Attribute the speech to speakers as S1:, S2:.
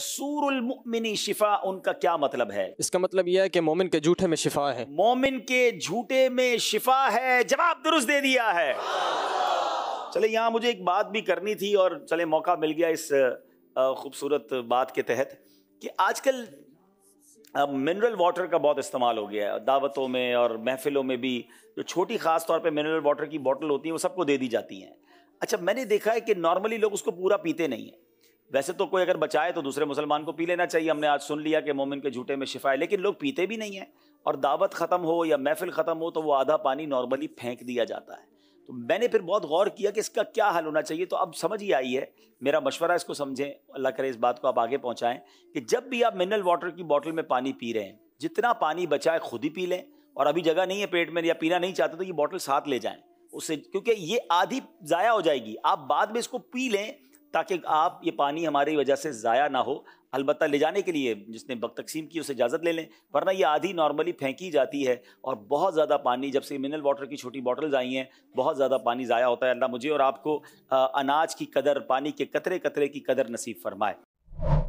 S1: सूरमिनी शिफा उनका क्या मतलब है इसका मतलब यह है कि मोमिन के झूठे में शिफा है मोमिन के झूठे में शिफा है जवाब दुरुस्त दे दिया है चले यहाँ मुझे एक बात भी करनी थी और चले मौका मिल गया इस खूबसूरत बात के तहत कि आजकल अब मिनरल वाटर का बहुत इस्तेमाल हो गया है दावतों में और महफिलों में भी जो छोटी ख़ास तौर पे मिनरल वाटर की बॉटल होती है वो सबको दे दी जाती हैं अच्छा मैंने देखा है कि नॉर्मली लोग उसको पूरा पीते नहीं हैं वैसे तो कोई अगर बचाए तो दूसरे मुसलमान को पी लेना चाहिए हमने आज सुन लिया कि मोमिन के झूठे में शिफा है लेकिन लोग पीते भी नहीं हैं और दावत ख़त्म हो या महफिल ख़त्म हो तो वो आधा पानी नॉर्मली फेंक दिया जाता है तो मैंने फिर बहुत गौर किया कि इसका क्या हल होना चाहिए तो अब समझ ही आई है मेरा मशवरा इसको समझें अल्लाह करे इस बात को आप आगे पहुँचाएँ कि जब भी आप मिनरल वाटर की बॉटल में पानी पी रहे हैं जितना पानी बचाए खुद ही पी लें और अभी जगह नहीं है पेट में या पीना नहीं चाहते तो ये बॉटल साथ ले जाएँ उससे क्योंकि ये आधी ज़ाया हो जाएगी आप बाद में इसको पी लें ताकि आप ये पानी हमारी वजह से ज़ाया ना हो अलबत्त ले जाने के लिए जिसने बक तकसीम की उसे इजाज़त ले लें वरना ये आधी नॉर्मली फेंकी जाती है और बहुत ज़्यादा पानी जब से मिनरल वाटर की छोटी बॉटल्स आई हैं बहुत ज़्यादा पानी ज़ाया होता है अल्लाह मुझे और आपको अनाज की कदर पानी के कतरे कतरे की कदर नसीब फरमाए